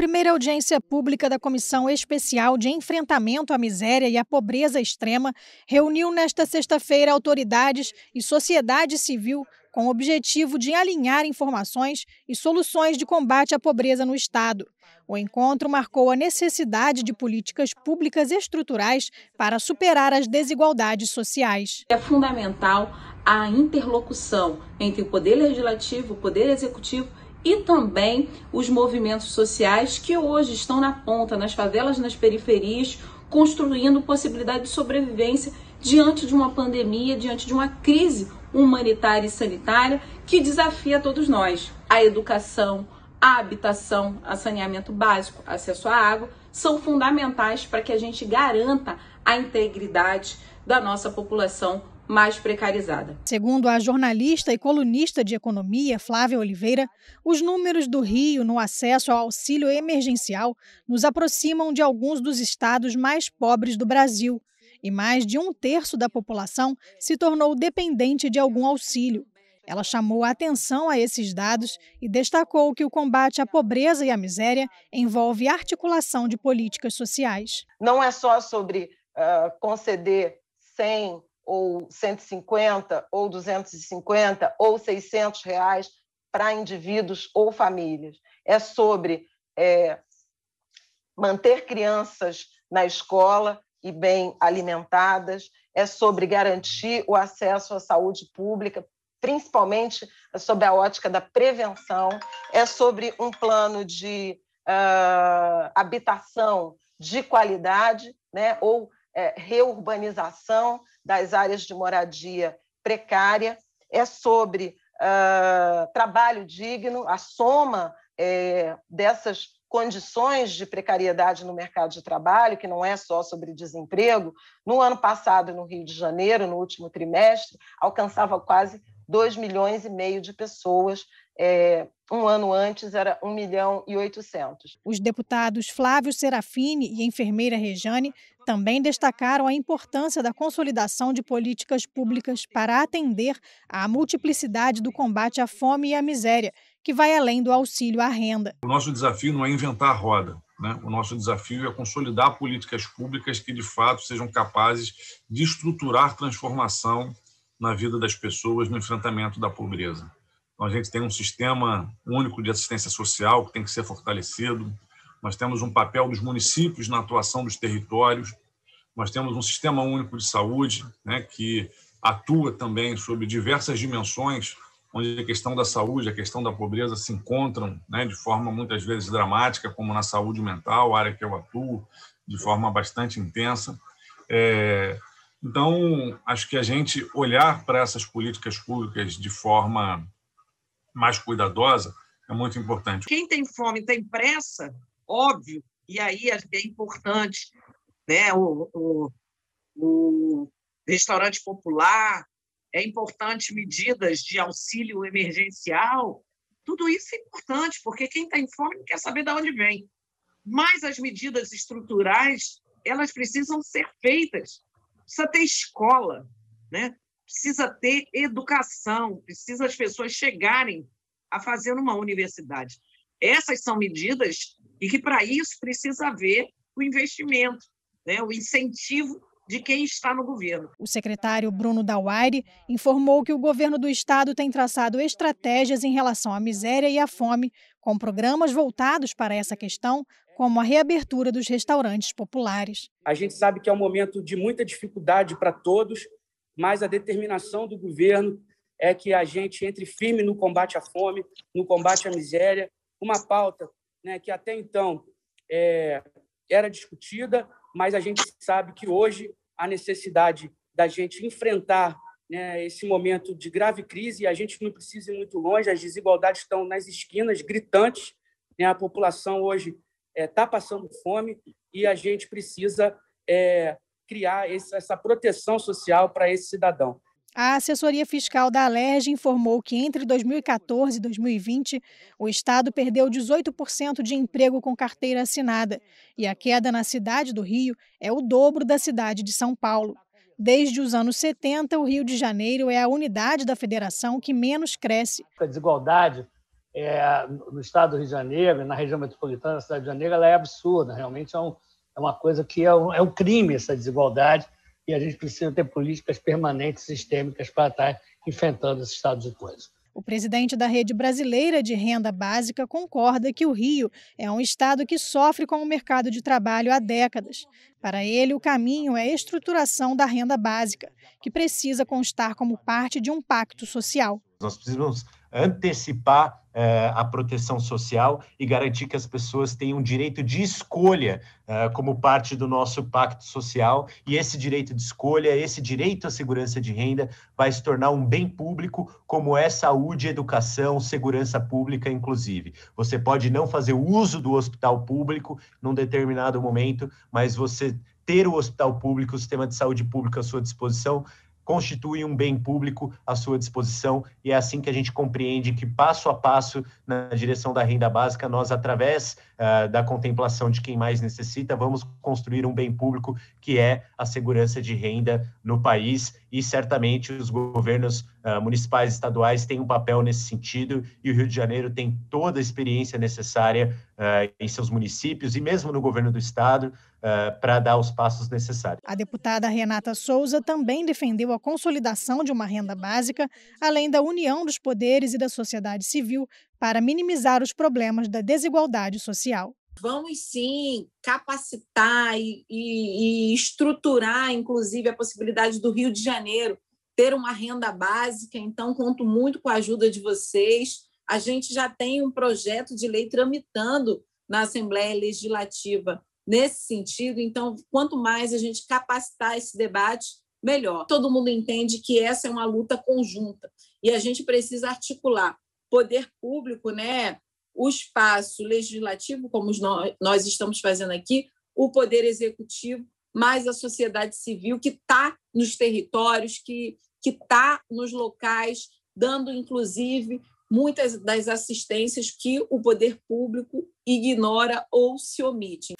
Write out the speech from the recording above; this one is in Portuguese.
primeira audiência pública da Comissão Especial de Enfrentamento à Miséria e à Pobreza Extrema reuniu nesta sexta-feira autoridades e sociedade civil com o objetivo de alinhar informações e soluções de combate à pobreza no Estado. O encontro marcou a necessidade de políticas públicas estruturais para superar as desigualdades sociais. É fundamental a interlocução entre o Poder Legislativo, o Poder Executivo e também os movimentos sociais que hoje estão na ponta, nas favelas, nas periferias, construindo possibilidade de sobrevivência diante de uma pandemia, diante de uma crise humanitária e sanitária que desafia todos nós. A educação, a habitação, a saneamento básico, acesso à água são fundamentais para que a gente garanta a integridade da nossa população mais precarizada. Segundo a jornalista e colunista de economia Flávia Oliveira, os números do Rio no acesso ao auxílio emergencial nos aproximam de alguns dos estados mais pobres do Brasil. E mais de um terço da população se tornou dependente de algum auxílio. Ela chamou a atenção a esses dados e destacou que o combate à pobreza e à miséria envolve articulação de políticas sociais. Não é só sobre uh, conceder 100 ou 150, ou 250, ou 600 reais para indivíduos ou famílias. É sobre é, manter crianças na escola e bem alimentadas, é sobre garantir o acesso à saúde pública, principalmente sobre a ótica da prevenção, é sobre um plano de uh, habitação de qualidade, né, ou é, reurbanização das áreas de moradia precária, é sobre uh, trabalho digno, a soma é, dessas condições de precariedade no mercado de trabalho, que não é só sobre desemprego, no ano passado, no Rio de Janeiro, no último trimestre, alcançava quase 2 milhões e meio de pessoas é, um ano antes era 1 milhão e 800. Os deputados Flávio Serafini e enfermeira Rejane também destacaram a importância da consolidação de políticas públicas para atender à multiplicidade do combate à fome e à miséria, que vai além do auxílio à renda. O nosso desafio não é inventar a roda. Né? O nosso desafio é consolidar políticas públicas que, de fato, sejam capazes de estruturar transformação na vida das pessoas no enfrentamento da pobreza. Então, a gente tem um sistema único de assistência social que tem que ser fortalecido. Nós temos um papel dos municípios na atuação dos territórios. Nós temos um sistema único de saúde, né, que atua também sobre diversas dimensões, onde a questão da saúde, a questão da pobreza se encontram né, de forma muitas vezes dramática, como na saúde mental, área que eu atuo, de forma bastante intensa. É, então, acho que a gente olhar para essas políticas públicas de forma mais cuidadosa é muito importante. Quem tem fome tem pressa, óbvio, e aí é importante né, o, o, o restaurante popular, é importante medidas de auxílio emergencial, tudo isso é importante, porque quem está em fome quer saber de onde vem. Mas as medidas estruturais, elas precisam ser feitas. Precisa ter escola, né? precisa ter educação, precisa as pessoas chegarem a fazer uma universidade. Essas são medidas e que, para isso, precisa haver o investimento, né? o incentivo de quem está no governo. O secretário Bruno Dauaire informou que o governo do estado tem traçado estratégias em relação à miséria e à fome, com programas voltados para essa questão, como a reabertura dos restaurantes populares. A gente sabe que é um momento de muita dificuldade para todos, mas a determinação do governo é que a gente entre firme no combate à fome, no combate à miséria, uma pauta né, que até então é, era discutida, mas a gente sabe que hoje a necessidade da gente enfrentar né, esse momento de grave crise, a gente não precisa ir muito longe, as desigualdades estão nas esquinas, gritantes, né, a população hoje está é, tá passando fome e a gente precisa é, criar esse, essa proteção social para esse cidadão. A assessoria fiscal da Alerj informou que entre 2014 e 2020, o Estado perdeu 18% de emprego com carteira assinada. E a queda na cidade do Rio é o dobro da cidade de São Paulo. Desde os anos 70, o Rio de Janeiro é a unidade da federação que menos cresce. A desigualdade é, no estado do Rio de Janeiro, na região metropolitana da cidade de Janeiro, ela é absurda. Realmente é um, é uma coisa que é um, é um crime essa desigualdade e a gente precisa ter políticas permanentes, sistêmicas, para estar enfrentando esse estado de coisas. O presidente da Rede Brasileira de Renda Básica concorda que o Rio é um estado que sofre com o mercado de trabalho há décadas. Para ele, o caminho é a estruturação da renda básica, que precisa constar como parte de um pacto social. Nós precisamos antecipar uh, a proteção social e garantir que as pessoas tenham direito de escolha uh, como parte do nosso pacto social. E esse direito de escolha, esse direito à segurança de renda, vai se tornar um bem público, como é saúde, educação, segurança pública, inclusive. Você pode não fazer uso do hospital público num determinado momento, mas você ter o hospital público, o sistema de saúde pública à sua disposição, constituem um bem público à sua disposição e é assim que a gente compreende que passo a passo na direção da renda básica nós através uh, da contemplação de quem mais necessita vamos construir um bem público que é a segurança de renda no país e certamente os governos uh, municipais estaduais têm um papel nesse sentido e o Rio de Janeiro tem toda a experiência necessária uh, em seus municípios e mesmo no governo do estado uh, eh, para dar os passos necessários. A deputada Renata Souza também defendeu a consolidação de uma renda básica, além da união dos poderes e da sociedade civil para minimizar os problemas da desigualdade social vamos sim capacitar e, e, e, estruturar, inclusive, a possibilidade do Rio de Janeiro ter uma renda básica. Então, conto muito com a ajuda de vocês a gente já tem um projeto de lei tramitando na Assembleia Legislativa nesse sentido. Então, quanto mais a gente capacitar esse debate, melhor. Todo mundo entende que essa é uma luta conjunta e a gente precisa articular poder público, né, o espaço legislativo, como nós estamos fazendo aqui, o poder executivo, mais a sociedade civil que está nos territórios, que está nos locais, dando inclusive muitas das assistências que o poder público ignora ou se omite.